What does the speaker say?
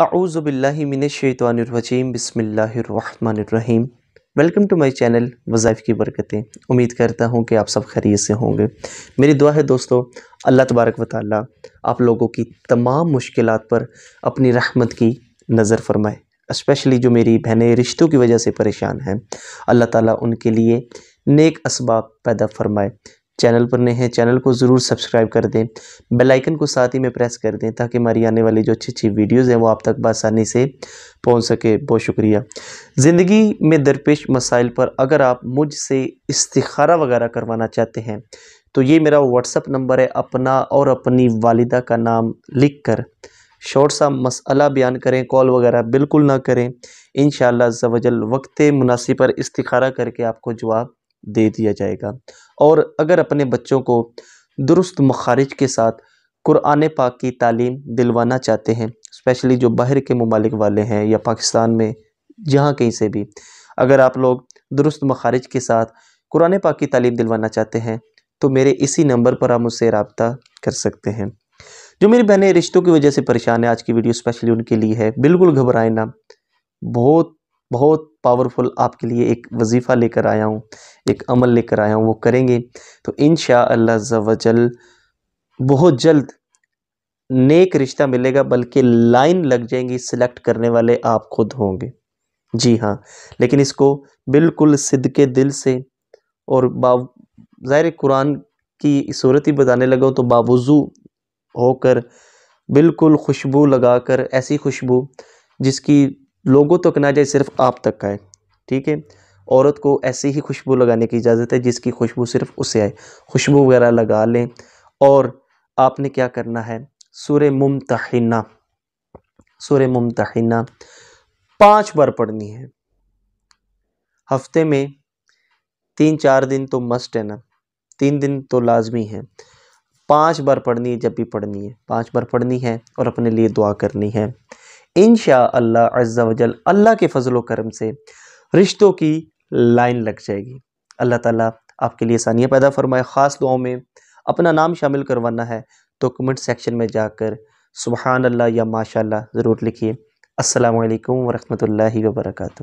आऊज़बिल्लिमिनशैतवानरवजीम बसमीम welcome to my channel वज़ाइफ़ की बरकतें उम्मीद करता हूँ कि आप सब खरीद से होंगे मेरी दुआ है दोस्तों अल्लाह तबारक व ताली आप लोगों की तमाम मुश्किल पर अपनी रहमत की नज़र फरमाए स्पेशली जो मेरी बहनें रिश्तों की वजह से परेशान हैं अल्लाह ताला उनके लिए नेक इसबाब पैदा फरमाए चैनल पर नए हैं चैनल को ज़रूर सब्सक्राइब कर दें बेल आइकन को साथ ही में प्रेस कर दें ताकि हमारी आने वाली जो अच्छी अच्छी वीडियोस हैं वो आप तक बसानी से पहुंच सके बहुत शुक्रिया ज़िंदगी में दरपेश मसाइल पर अगर आप मुझसे इस्तारा वगैरह करवाना चाहते हैं तो ये मेरा व्हाट्सअप नंबर है अपना और अपनी वालिदा का नाम लिख कर शॉर्ट सा मसला बयान करें कॉल वगैरह बिल्कुल ना करें इन शजल वक्त मुनासिब पर इस्तारा करके आपको जवाब दे दिया जाएगा और अगर अपने बच्चों को दुरुस्त मखारिज के साथ कुरान पाक की तालीम दिलवाना चाहते हैं स्पेशली जो बाहर के ममालिक वाले हैं या पाकिस्तान में जहाँ कहीं से भी अगर आप लोग दुरुस्त मखारिज के साथ कुरान पाक की तालीम दिलवाना चाहते हैं तो मेरे इसी नंबर पर आप मुझसे रबता कर सकते हैं जो मेरी बहनें रिश्तों की वजह से परेशान है आज की वीडियो स्पेशली उनके लिए है बिल्कुल घबराए ना बहुत बहुत पावरफुल आपके लिए एक वजीफ़ा लेकर आया हूँ एक अमल लेकर आया हूँ वो करेंगे तो इन शजल बहुत जल्द नेक रिश्ता मिलेगा बल्कि लाइन लग जाएंगी सिलेक्ट करने वाले आप खुद होंगे जी हाँ लेकिन इसको बिल्कुल सिद्ध के दिल से और बाहर ज़ाहिर कुरान की सूरत ही बताने लगा तो बावजू होकर बिल्कुल खुशबू लगाकर ऐसी खुशबू जिसकी लोगों तक ना जाए सिर्फ आप तक आए ठीक है औरत को ऐसी ही खुशबू लगाने की इजाज़त है जिसकी खुशबू सिर्फ उसे आए खुशबू वगैरह लगा लें और आपने क्या करना है सुर मुमतना सुर मुमतना पाँच बार पढ़नी है हफ्ते में तीन चार दिन तो मस्ट है ना तीन दिन तो लाजमी है पांच बार पढ़नी है जब भी पढ़नी है पांच बार पढ़नी है और अपने लिए दुआ करनी है इन अल्लाह वजल अल्लाह के फजल करम से रिश्तों की लाइन लग जाएगी अल्लाह ताला आपके लिए आसानियाँ पैदा फरमाए ख़ास दुआओं में अपना नाम शामिल करवाना है तो कमेंट सेक्शन में जाकर सुबहानल्ला या माशाला ज़रूर लिखिए असलकम वरहमल वर्का